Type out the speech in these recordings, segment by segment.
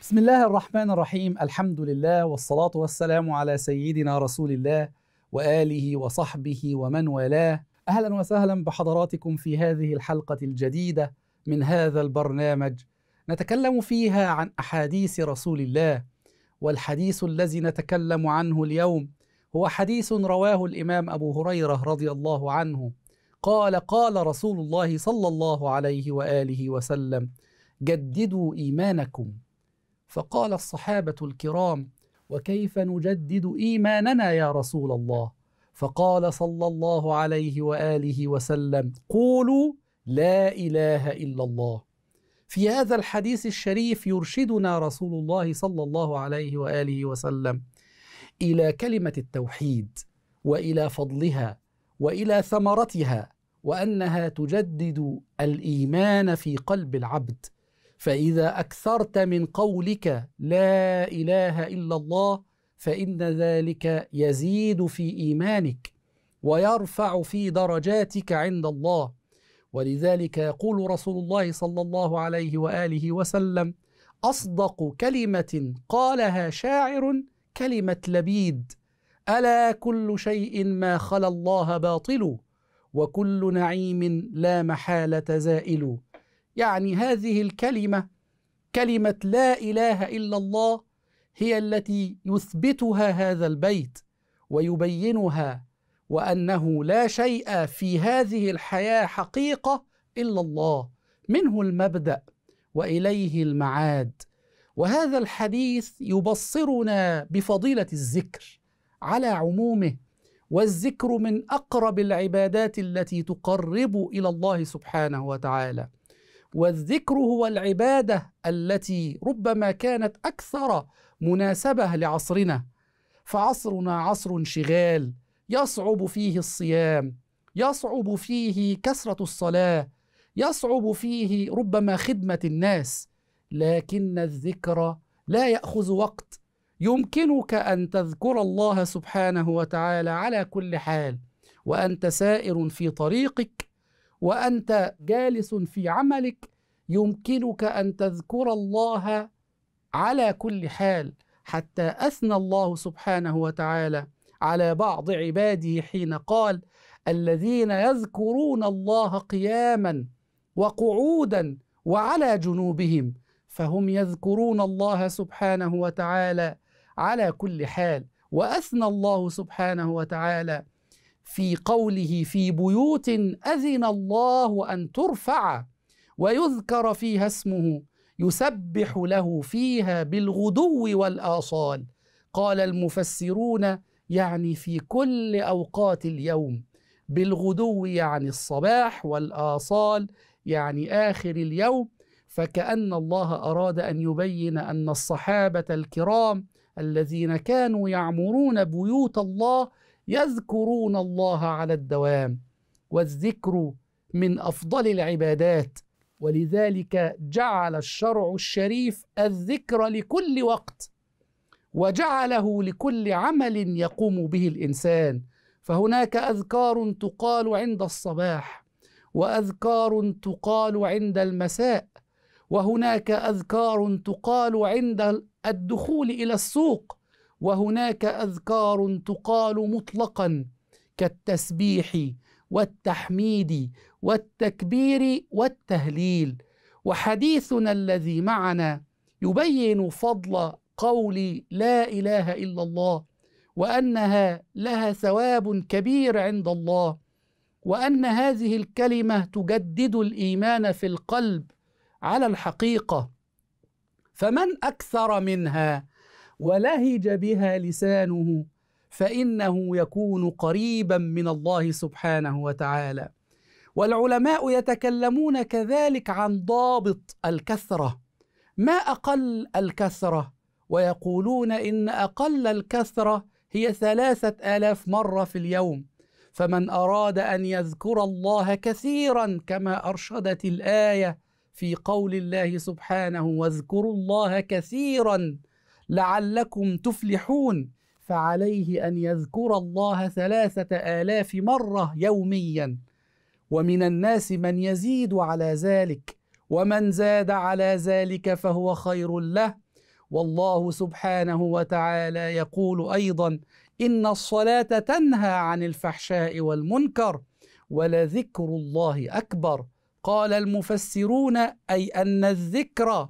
بسم الله الرحمن الرحيم الحمد لله والصلاة والسلام على سيدنا رسول الله وآله وصحبه ومن والاه أهلا وسهلا بحضراتكم في هذه الحلقة الجديدة من هذا البرنامج نتكلم فيها عن أحاديث رسول الله والحديث الذي نتكلم عنه اليوم هو حديث رواه الإمام أبو هريرة رضي الله عنه قال قال رسول الله صلى الله عليه وآله وسلم جددوا إيمانكم فقال الصحابة الكرام وكيف نجدد إيماننا يا رسول الله فقال صلى الله عليه وآله وسلم قولوا لا إله إلا الله في هذا الحديث الشريف يرشدنا رسول الله صلى الله عليه وآله وسلم الى كلمه التوحيد والى فضلها والى ثمرتها وانها تجدد الايمان في قلب العبد فاذا اكثرت من قولك لا اله الا الله فان ذلك يزيد في ايمانك ويرفع في درجاتك عند الله ولذلك يقول رسول الله صلى الله عليه واله وسلم اصدق كلمه قالها شاعر كلمة لبيد ألا كل شيء ما خلا الله باطل وكل نعيم لا محالة زائل يعني هذه الكلمة كلمة لا إله إلا الله هي التي يثبتها هذا البيت ويبينها وأنه لا شيء في هذه الحياة حقيقة إلا الله منه المبدأ وإليه المعاد وهذا الحديث يبصرنا بفضيله الذكر على عمومه والذكر من اقرب العبادات التي تقرب الى الله سبحانه وتعالى والذكر هو العباده التي ربما كانت اكثر مناسبه لعصرنا فعصرنا عصر انشغال يصعب فيه الصيام يصعب فيه كسرة الصلاه يصعب فيه ربما خدمه الناس لكن الذكر لا ياخذ وقت يمكنك ان تذكر الله سبحانه وتعالى على كل حال وانت سائر في طريقك وانت جالس في عملك يمكنك ان تذكر الله على كل حال حتى اثنى الله سبحانه وتعالى على بعض عباده حين قال الذين يذكرون الله قياما وقعودا وعلى جنوبهم فهم يذكرون الله سبحانه وتعالى على كل حال واثنى الله سبحانه وتعالى في قوله في بيوت اذن الله ان ترفع ويذكر فيها اسمه يسبح له فيها بالغدو والاصال قال المفسرون يعني في كل اوقات اليوم بالغدو يعني الصباح والاصال يعني اخر اليوم فكأن الله أراد أن يبين أن الصحابة الكرام الذين كانوا يعمرون بيوت الله يذكرون الله على الدوام والذكر من أفضل العبادات ولذلك جعل الشرع الشريف الذكر لكل وقت وجعله لكل عمل يقوم به الانسان فهناك اذكار تقال عند الصباح واذكار تقال عند المساء وهناك أذكار تقال عند الدخول إلى السوق وهناك أذكار تقال مطلقا كالتسبيح والتحميد والتكبير والتهليل وحديثنا الذي معنا يبين فضل قول لا اله الا الله وانها لها ثواب كبير عند الله وان هذه الكلمه تجدد الايمان في القلب على الحقيقه فمن اكثر منها ولهج بها لسانه فانه يكون قريبا من الله سبحانه وتعالى والعلماء يتكلمون كذلك عن ضابط الكثره ما اقل الكثره ويقولون ان اقل الكثره هي ثلاثه الاف مره في اليوم فمن اراد ان يذكر الله كثيرا كما ارشدت الايه في قول الله سبحانه واذكروا الله كثيرا لعلكم تفلحون فعليه ان يذكر الله ثلاثه الاف مره يوميا ومن الناس من يزيد على ذلك ومن زاد على ذلك فهو خير له والله سبحانه وتعالى يقول ايضا ان الصلاه تنهى عن الفحشاء والمنكر ولذكر الله اكبر قال المفسرون اي ان الذكر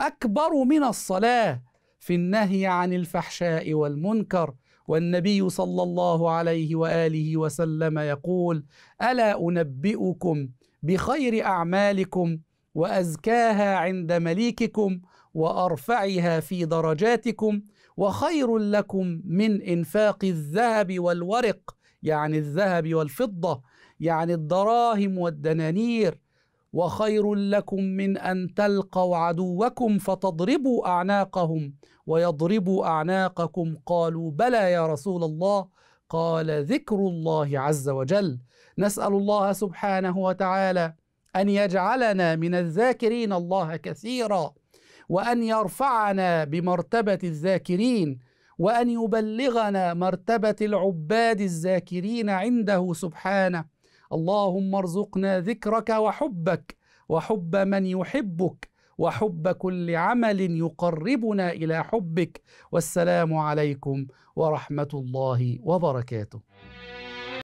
اكبر من الصلاه في النهي عن الفحشاء والمنكر والنبي صلى الله عليه واله وسلم يقول الا انبئكم بخير اعمالكم وازكاها عند مليككم وارفعها في درجاتكم وخير لكم من انفاق الذهب والورق يعني الذهب والفضه يعني الدراهم والدنانير وخير لكم من ان تلقوا عدوكم فتضربوا اعناقهم ويضربوا اعناقكم قالوا بلى يا رسول الله قال ذكر الله عز وجل نسال الله سبحانه وتعالى ان يجعلنا من الذاكرين الله كثيرا وان يرفعنا بمرتبه الذاكرين وان يبلغنا مرتبه العباد الذاكرين عنده سبحانه اللهم ارزقنا ذكرك وحبك وحب من يحبك وحب كل عمل يقربنا الى حبك والسلام عليكم ورحمه الله وبركاته